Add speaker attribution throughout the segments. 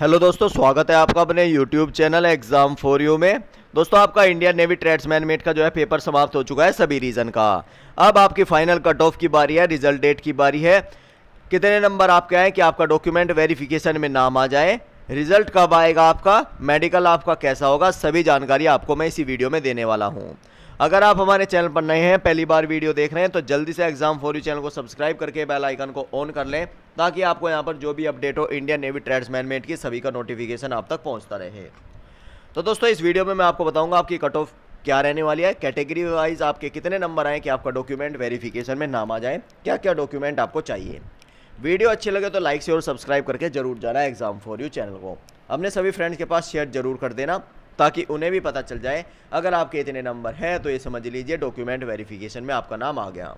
Speaker 1: hello दोस्तों स्वागत है आपका अपने YouTube channel exam for you में दोस्तों आपका इंडियन नेवी ट्रेड्समैन मेट का जो है पेपर समाप्त हो चुका है सभी रीजन का अब आपकी फाइनल कट ऑफ की बारी है रिजल्ट डेट की बारी है कितने नंबर आपके आए कि आपका डॉक्यूमेंट वेरिफिकेशन में नाम आ जाए रिजल्ट कब आएगा आपका मेडिकल आपका कैसा होगा सभी जानकारी आपको मैं इसी वीडियो में देने वाला हूँ अगर आप हमारे चैनल पर नए हैं पहली बार वीडियो देख रहे हैं तो जल्दी से एग्जाम फॉर यू चैनल को सब्सक्राइब करके बेल आइकन को ऑन कर लें ताकि आपको यहाँ पर जो भी अपडेट हो इंडियन नेवी ट्रेड्स मैनमेंट की सभी का नोटिफिकेशन आप तक पहुँचता रहे तो दोस्तों इस वीडियो में मैं आपको बताऊँगा आपकी कट ऑफ क्या रहने वाली है कैटेगरी वाइज आपके कितने नंबर आएँ कि आपका डॉक्यूमेंट वेरीफिकेशन में नाम आ जाए क्या क्या डॉक्यूमेंट आपको चाहिए वीडियो अच्छी लगे तो लाइक से और सब्सक्राइब करके जरूर जाना एग्जाम फॉर यू चैनल को अपने सभी फ्रेंड्स के पास शेयर जरूर कर देना ताकि उन्हें भी पता चल जाए अगर आपके इतने नंबर हैं तो ये समझ लीजिए डॉक्यूमेंट वेरिफिकेशन में आपका नाम आ गया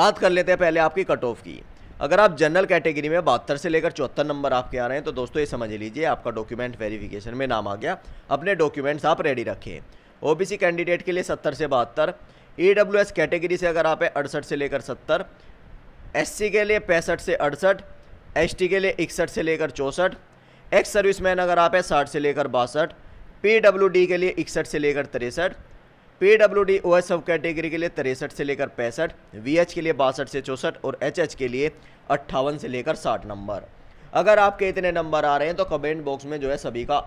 Speaker 1: बात कर लेते हैं पहले आपकी कट ऑफ की अगर आप जनरल कैटेगरी में बहत्तर से लेकर चौहत्तर नंबर आपके आ रहे हैं तो दोस्तों ये समझ लीजिए आपका डॉक्यूमेंट वेरिफिकेशन में नाम आ गया अपने डॉक्यूमेंट्स आप रेडी रखें ओबीसी कैंडिडेट के लिए सत्तर से बहत्तर ई कैटेगरी से अगर आप है अड़सठ से लेकर सत्तर एस के लिए पैंसठ से अड़सठ एस के लिए इकसठ से लेकर चौंसठ एक्स सर्विस मैन अगर आप है साठ से लेकर बासठ पी डब्ल्यू डी के लिए इकसठ से लेकर तिरसठ P W D O S सब कैटेगरी के लिए तिरसठ से लेकर पैंसठ वी एच के लिए बासठ से चौंसठ और एच एच के लिए अट्ठावन से लेकर साठ नंबर अगर आपके इतने नंबर आ रहे हैं तो कमेंट बॉक्स में जो है सभी का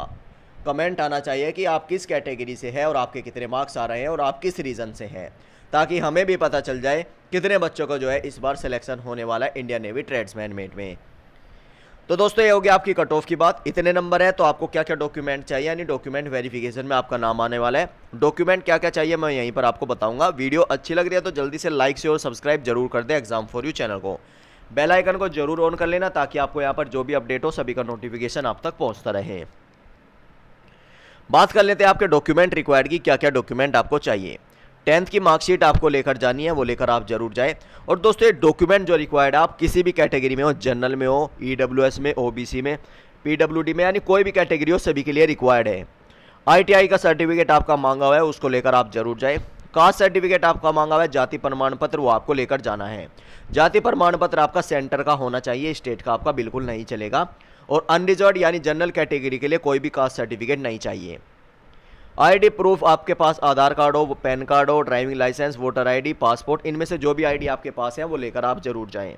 Speaker 1: कमेंट आना चाहिए कि आप किस कैटेगरी से हैं और आपके कितने मार्क्स आ रहे हैं और आप किस रीज़न से हैं ताकि हमें भी पता चल जाए कितने बच्चों को जो है इस बार सिलेक्शन होने वाला है इंडियन नेवी ट्रेड्समैन मेट में तो दोस्तों ये होगी आपकी कट ऑफ की बात इतने नंबर है तो आपको क्या क्या डॉक्यूमेंट चाहिए यानी डॉक्यूमेंट वेरिफिकेशन में आपका नाम आने वाला है डॉक्यूमेंट क्या क्या चाहिए मैं यहीं पर आपको बताऊंगा वीडियो अच्छी लग रही है तो जल्दी से लाइक से और सब्सक्राइब जरूर कर दे एग्जाम फॉर यू चैनल को बेल आइकन को जरूर ऑन कर लेना ताकि आपको यहाँ पर जो भी अपडेट हो सभी का नोटिफिकेशन आप तक पहुँचता रहे बात कर लेते हैं आपके डॉक्यूमेंट रिक्वायर्ड की क्या क्या डॉक्यूमेंट आपको चाहिए टेंथ की मार्कशीट आपको लेकर जानी है वो लेकर आप जरूर जाएं और दोस्तों ये डॉक्यूमेंट जो रिक्वायर्ड आप किसी भी कैटेगरी में हो जनरल में हो ई e में ओ में पी में यानी कोई भी कैटेगरी हो सभी के लिए रिक्वायर्ड है आई का सर्टिफिकेट आपका मांगा हुआ है उसको लेकर आप जरूर जाए कास्ट सर्टिफिकेट आपका मांगा हुआ है जाति प्रमाण पत्र वो आपको लेकर जाना है जाति प्रमाण पत्र आपका सेंटर का होना चाहिए स्टेट का आपका बिल्कुल नहीं चलेगा और अनरिजर्व यानी जनरल कैटेगरी के लिए कोई भी कास्ट सर्टिफिकेट नहीं चाहिए आईडी प्रूफ आपके पास आधार कार्ड हो पैन कार्ड हो driving licence voter ID passport इनमें से जो भी आईडी आपके पास है वो लेकर आप जरूर जाएं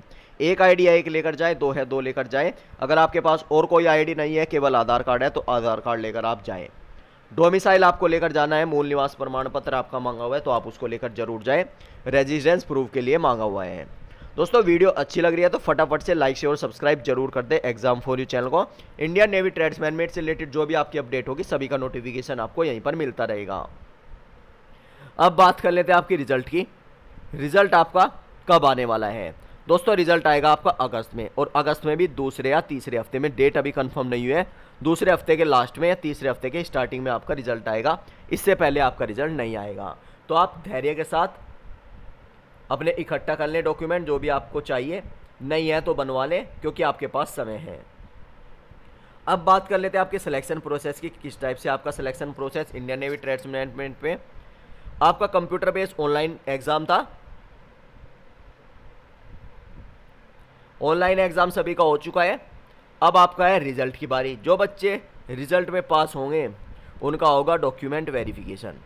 Speaker 1: एक आईडी है एक लेकर जाएं दो है दो लेकर जाएं अगर आपके पास और कोई आईडी नहीं है केवल आधार कार्ड है तो आधार कार्ड लेकर आप जाएँ डोमिसाइल आपको लेकर जाना है मूल निवास प्रमाण पत्र आपका मांगा हुआ है तो आप उसको लेकर जरूर जाएँ रेजिडेंस प्रूफ के लिए मांगा हुआ है दोस्तों वीडियो अच्छी लग रही है तो फटाफट से लाइक शेयर और सब्सक्राइब जरूर कर दे एग्जाम फॉर यू चैनल को इंडियन नेवी ट्रेड्समैन मेट से रिलेटेड जो भी आपकी अपडेट होगी सभी का नोटिफिकेशन आपको यहीं पर मिलता रहेगा अब बात कर लेते हैं आपकी रिजल्ट की रिजल्ट आपका कब आने वाला है दोस्तों रिजल्ट आएगा आपका अगस्त में और अगस्त में भी दूसरे या तीसरे हफ्ते में डेट अभी कंफर्म नहीं हुई है दूसरे हफ्ते के लास्ट में या तीसरे हफ्ते के स्टार्टिंग में आपका रिजल्ट आएगा इससे पहले आपका रिजल्ट नहीं आएगा तो आप धैर्य के साथ अपने इकट्ठा कर लें डॉक्यूमेंट जो भी आपको चाहिए नहीं है तो बनवा लें क्योंकि आपके पास समय है अब बात कर लेते हैं आपके सिलेक्शन प्रोसेस की किस टाइप से आपका selection process Indian Navy trades management में आपका कंप्यूटर बेस्ड ऑनलाइन एग्ज़ाम था ऑनलाइन एग्ज़ाम सभी का हो चुका है अब आपका है रिज़ल्ट की बारी जो बच्चे रिज़ल्ट में पास होंगे उनका होगा डॉक्यूमेंट वेरिफिकेशन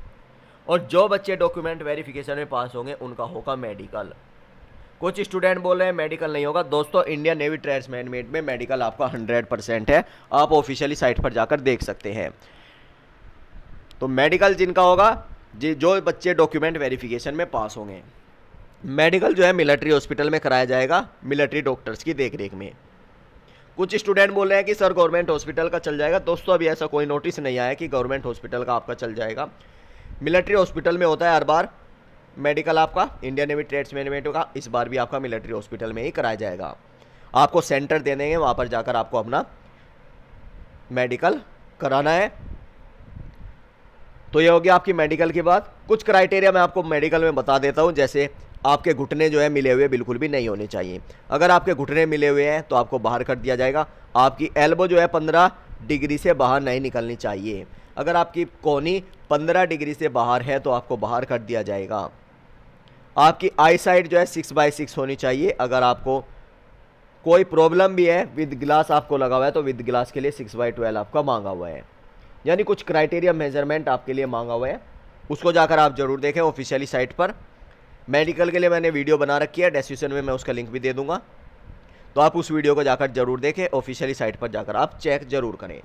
Speaker 1: और जो बच्चे डॉक्यूमेंट वेरिफिकेशन में पास होंगे उनका होगा मेडिकल कुछ स्टूडेंट बोल रहे हैं मेडिकल नहीं होगा दोस्तों इंडियन नेवी ट्रेड्समैन मैनमेड में मेडिकल आपका 100 परसेंट है आप ऑफिशियली साइट पर जाकर देख सकते हैं तो मेडिकल जिनका होगा जो बच्चे डॉक्यूमेंट वेरिफिकेशन में पास होंगे मेडिकल जो है मिलिट्री हॉस्पिटल में कराया जाएगा मिलिट्री डॉक्टर्स की देखरेख में कुछ स्टूडेंट बोल रहे हैं कि सर गवर्नमेंट हॉस्पिटल का चल जाएगा दोस्तों अभी ऐसा कोई नोटिस नहीं आया कि गवर्नमेंट हॉस्पिटल का आपका चल जाएगा मिलिट्री हॉस्पिटल में होता है हर बार मेडिकल आपका इंडियन नेवी ट्रेड्स मैनेजमेंट का इस बार भी आपका मिलिट्री हॉस्पिटल में ही कराया जाएगा आपको सेंटर दे देंगे वहाँ पर जाकर आपको अपना मेडिकल कराना है तो ये हो गया आपकी मेडिकल की बात कुछ क्राइटेरिया मैं आपको मेडिकल में बता देता हूँ जैसे आपके घुटने जो है मिले हुए बिल्कुल भी नहीं होने चाहिए अगर आपके घुटने मिले हुए हैं तो आपको बाहर कर दिया जाएगा आपकी एल्बो जो है पंद्रह डिग्री से बाहर नहीं निकलनी चाहिए अगर आपकी कोनी 15 डिग्री से बाहर है तो आपको बाहर कर दिया जाएगा आपकी आई साइड जो है सिक्स बाई सिक्स होनी चाहिए अगर आपको कोई प्रॉब्लम भी है विद ग्लास आपको लगा हुआ है तो विद ग्लास के लिए सिक्स बाई ट्वेल्व आपका मांगा हुआ है यानी कुछ क्राइटेरिया मेजरमेंट आपके लिए मांगा हुआ है उसको जाकर आप ज़रूर देखें ऑफिशियली साइट पर मेडिकल के लिए मैंने वीडियो बना रखी है डेस्क्रिप्शन में मैं उसका लिंक भी दे दूंगा तो आप उस वीडियो को जाकर ज़रूर देखें ऑफिशियली साइट पर जाकर आप चेक ज़रूर करें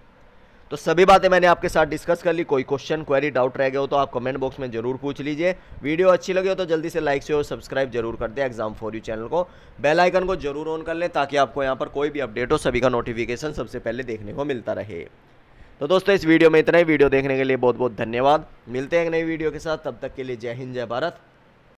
Speaker 1: तो सभी बातें मैंने आपके साथ डिस्कस कर ली कोई क्वेश्चन क्वेरी डाउट रह गया हो तो आप कमेंट बॉक्स में जरूर पूछ लीजिए वीडियो अच्छी लगी हो तो जल्दी से लाइक से और सब्सक्राइब जरूर कर दें एग्जाम फॉर यू चैनल को बेल आइकन को जरूर ऑन कर लें ताकि आपको यहाँ पर कोई भी अपडेट हो सभी का नोटिफिकेशन सबसे पहले देखने को मिलता रहे तो दोस्तों इस वीडियो में इतना ही वीडियो देखने के लिए बहुत बहुत धन्यवाद मिलते हैं एक नई वीडियो के साथ तब तक के लिए जय हिंद जय भारत